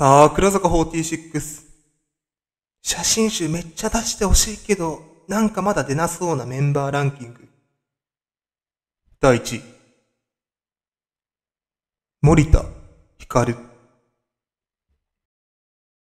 さあ、倉坂46。写真集めっちゃ出してほしいけど、なんかまだ出なそうなメンバーランキング。第1位。森田、光。